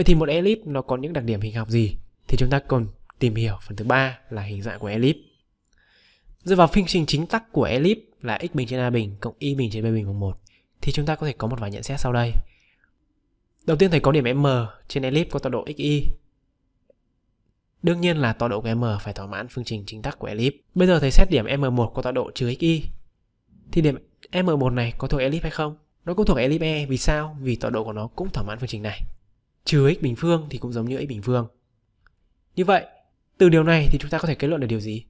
Vậy thì một elip nó có những đặc điểm hình học gì? Thì chúng ta còn tìm hiểu phần thứ ba là hình dạng của elip. Dựa vào phương trình chính tắc của elip là x bình trên a bình cộng y bình trên b bình bằng 1 thì chúng ta có thể có một vài nhận xét sau đây. Đầu tiên thầy có điểm m trên elip có tọa độ xy. Đương nhiên là tọa độ của m phải thỏa mãn phương trình chính tắc của elip. Bây giờ thầy xét điểm m1 có tọa độ trừ xy. Thì điểm m1 này có thuộc elip hay không? Nó cũng thuộc elip E vì sao? Vì tọa độ của nó cũng thỏa mãn phương trình này trừ x bình phương thì cũng giống như x bình phương. Như vậy, từ điều này thì chúng ta có thể kết luận được điều gì?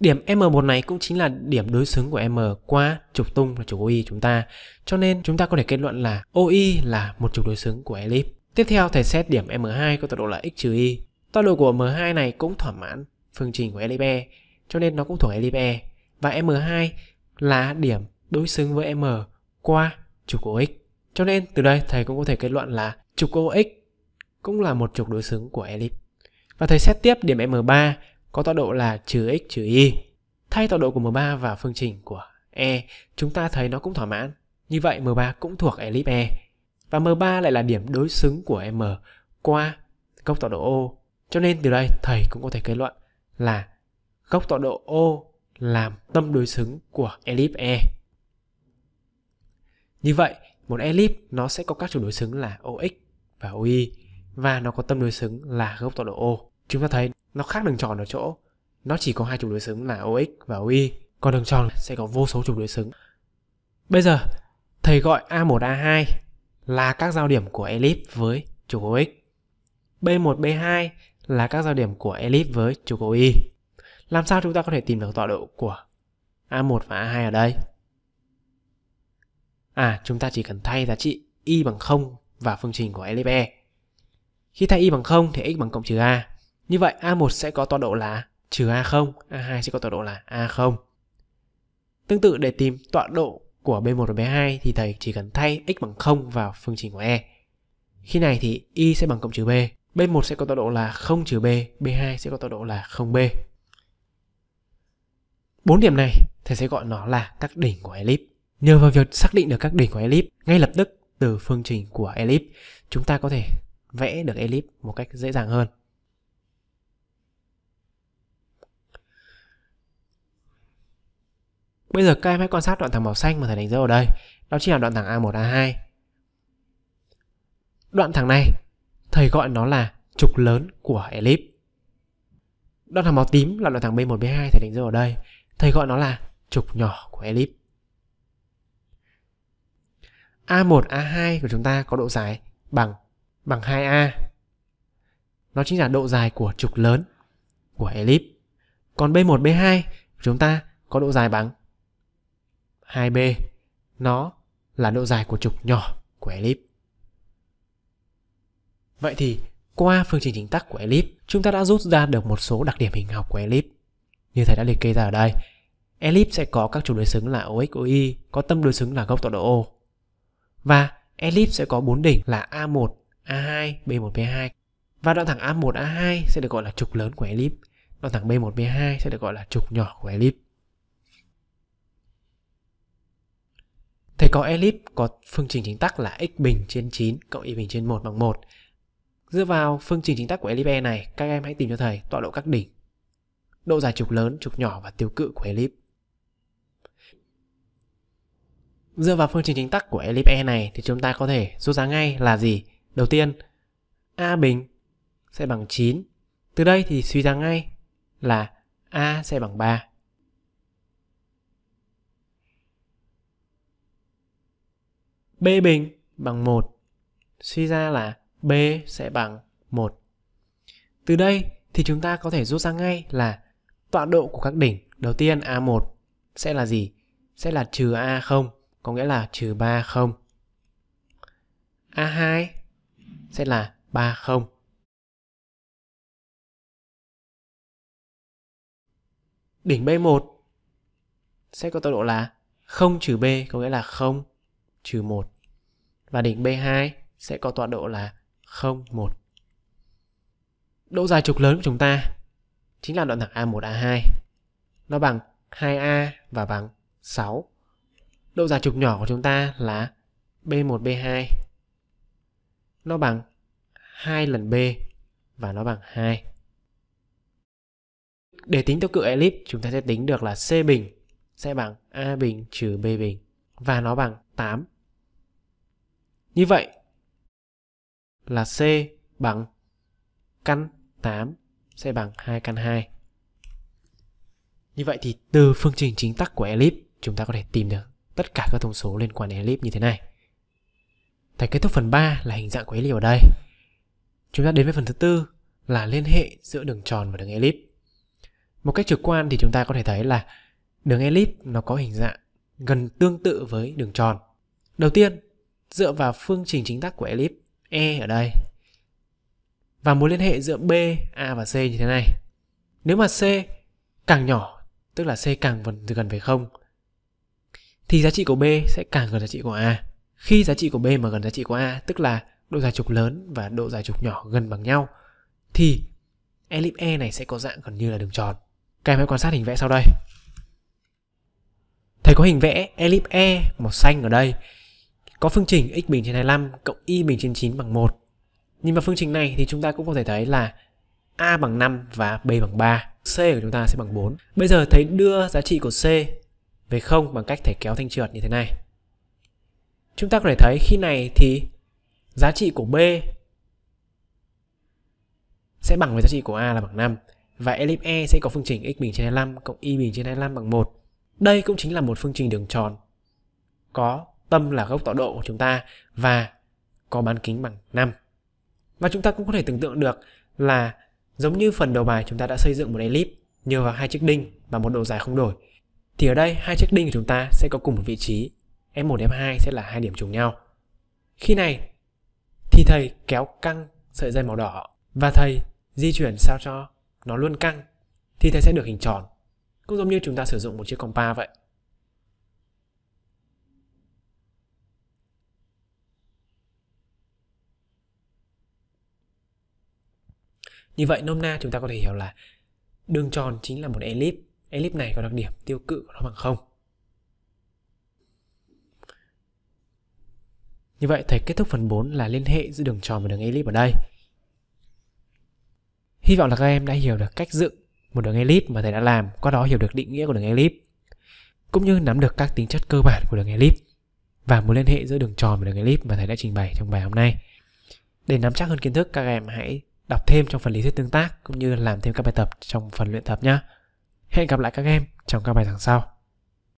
Điểm M1 này cũng chính là điểm đối xứng của M qua trục tung là trục OI chúng ta. Cho nên chúng ta có thể kết luận là OI là một trục đối xứng của elip. Tiếp theo thầy xét điểm M2 có tọa độ là x trừ y. Tọa độ của M2 này cũng thỏa mãn phương trình của elip E, cho nên nó cũng thuộc elip E. Và M2 là điểm đối xứng với M qua trục của x. Cho nên từ đây thầy cũng có thể kết luận là trục OX cũng là một trục đối xứng của elip. Và thầy xét tiếp điểm M3 có tọa độ là trừ x trừ y. Thay tọa độ của M3 vào phương trình của E, chúng ta thấy nó cũng thỏa mãn. Như vậy M3 cũng thuộc elip E. Và M3 lại là điểm đối xứng của M qua gốc tọa độ O. Cho nên từ đây thầy cũng có thể kết luận là gốc tọa độ O làm tâm đối xứng của elip E. Như vậy, một elip nó sẽ có các trục đối xứng là OX và OY và nó có tâm đối xứng là gốc tọa độ O. Chúng ta thấy nó khác đường tròn ở chỗ nó chỉ có hai trục đối xứng là OX và OY, còn đường tròn sẽ có vô số trục đối xứng. Bây giờ thầy gọi A1 A2 là các giao điểm của elip với trục OX. B1 B2 là các giao điểm của elip với trục OY. Làm sao chúng ta có thể tìm được tọa độ của A1 và A2 ở đây? À, chúng ta chỉ cần thay giá trị y bằng 0 vào phương trình của LFE. Khi thay y bằng 0 thì x bằng cộng trừ a. Như vậy a1 sẽ có tọa độ là trừ a0, a2 sẽ có tọa độ là a0. Tương tự để tìm tọa độ của b1 và b2 thì thầy chỉ cần thay x bằng 0 vào phương trình của e. Khi này thì y sẽ bằng cộng trừ b. b1 sẽ có tọa độ là 0 trừ b, b2 sẽ có tọa độ là 0b. Bốn điểm này thầy sẽ gọi nó là các đỉnh của elip. Nhờ vào việc xác định được các đỉnh của elip ngay lập tức từ phương trình của elip, chúng ta có thể vẽ được elip một cách dễ dàng hơn. Bây giờ các em hãy quan sát đoạn thẳng màu xanh mà thầy đánh dấu ở đây. Đó chính là đoạn thẳng A1, A2. Đoạn thẳng này, thầy gọi nó là trục lớn của elip. Đoạn thẳng màu tím là đoạn thẳng B1, B2 thầy đánh dấu ở đây. Thầy gọi nó là trục nhỏ của elip. A1, A2 của chúng ta có độ dài bằng bằng 2A. Nó chính là độ dài của trục lớn của elip. Còn B1, B2 của chúng ta có độ dài bằng 2B. Nó là độ dài của trục nhỏ của elip. Vậy thì qua phương trình chính tắc của elip, chúng ta đã rút ra được một số đặc điểm hình học của elip. Như thầy đã liệt kê ra ở đây, elip sẽ có các trục đối xứng là OX, OY, có tâm đối xứng là góc tọa độ O. Và elip sẽ có bốn đỉnh là A1, A2, B1, B2. Và đoạn thẳng A1, A2 sẽ được gọi là trục lớn của elip. Đoạn thẳng B1, B2 sẽ được gọi là trục nhỏ của elip. Thầy có elip có phương trình chính tắc là x bình trên 9 cộng y bình trên 1 bằng 1. Dựa vào phương trình chính tắc của elip E này, các em hãy tìm cho thầy tọa độ các đỉnh, độ dài trục lớn, trục nhỏ và tiêu cự của elip. Dựa vào phương trình chính tắc của elip E này thì chúng ta có thể rút ra ngay là gì? Đầu tiên, A bình sẽ bằng 9. Từ đây thì suy ra ngay là A sẽ bằng 3. B bình bằng 1. Suy ra là B sẽ bằng 1. Từ đây thì chúng ta có thể rút ra ngay là tọa độ của các đỉnh. Đầu tiên A1 sẽ là gì? Sẽ là trừ A0 có nghĩa là trừ 3 không. A2 sẽ là 3 không. Đỉnh B1 sẽ có tọa độ là 0 trừ B có nghĩa là 0 trừ 1. Và đỉnh B2 sẽ có tọa độ là 0, 1. Độ dài trục lớn của chúng ta chính là đoạn thẳng A1, A2. Nó bằng 2A và bằng 6 độ dài trục nhỏ của chúng ta là B1, B2. Nó bằng 2 lần B và nó bằng 2. Để tính tốc cự elip, chúng ta sẽ tính được là C bình sẽ bằng A bình trừ B bình và nó bằng 8. Như vậy là C bằng căn 8 sẽ bằng 2 căn 2. Như vậy thì từ phương trình chính tắc của elip chúng ta có thể tìm được tất cả các thông số liên quan đến elip như thế này. Thế kết thúc phần 3 là hình dạng của elip ở đây. Chúng ta đến với phần thứ tư là liên hệ giữa đường tròn và đường elip. Một cách trực quan thì chúng ta có thể thấy là đường elip nó có hình dạng gần tương tự với đường tròn. Đầu tiên, dựa vào phương trình chính tắc của elip E ở đây và mối liên hệ giữa B, A và C như thế này. Nếu mà C càng nhỏ, tức là C càng gần, về không thì giá trị của B sẽ càng gần giá trị của A. Khi giá trị của B mà gần giá trị của A, tức là độ dài trục lớn và độ dài trục nhỏ gần bằng nhau, thì elip E này sẽ có dạng gần như là đường tròn. Các em hãy quan sát hình vẽ sau đây. Thầy có hình vẽ elip E màu xanh ở đây. Có phương trình x bình trên 25 cộng y bình trên 9 bằng 1. Nhìn vào phương trình này thì chúng ta cũng có thể thấy là A bằng 5 và B bằng 3. C của chúng ta sẽ bằng 4. Bây giờ thầy đưa giá trị của C về không bằng cách thầy kéo thanh trượt như thế này. Chúng ta có thể thấy khi này thì giá trị của B sẽ bằng với giá trị của A là bằng 5 và elip E sẽ có phương trình x bình trên 25 cộng y bình trên 25 bằng 1. Đây cũng chính là một phương trình đường tròn có tâm là gốc tọa độ của chúng ta và có bán kính bằng 5. Và chúng ta cũng có thể tưởng tượng được là giống như phần đầu bài chúng ta đã xây dựng một elip nhờ vào hai chiếc đinh và một độ dài không đổi thì ở đây hai chiếc đinh của chúng ta sẽ có cùng một vị trí, F1 F2 sẽ là hai điểm trùng nhau. Khi này thì thầy kéo căng sợi dây màu đỏ và thầy di chuyển sao cho nó luôn căng thì thầy sẽ được hình tròn. Cũng giống như chúng ta sử dụng một chiếc compa vậy. Như vậy nôm na chúng ta có thể hiểu là đường tròn chính là một elip elip này có đặc điểm tiêu cự của nó bằng không Như vậy thầy kết thúc phần 4 là liên hệ giữa đường tròn và đường elip ở đây. Hy vọng là các em đã hiểu được cách dựng một đường elip mà thầy đã làm, qua đó hiểu được định nghĩa của đường elip, cũng như nắm được các tính chất cơ bản của đường elip và mối liên hệ giữa đường tròn và đường elip mà thầy đã trình bày trong bài hôm nay. Để nắm chắc hơn kiến thức, các em hãy đọc thêm trong phần lý thuyết tương tác cũng như làm thêm các bài tập trong phần luyện tập nhé. Hẹn gặp lại các em trong các bài giảng sau.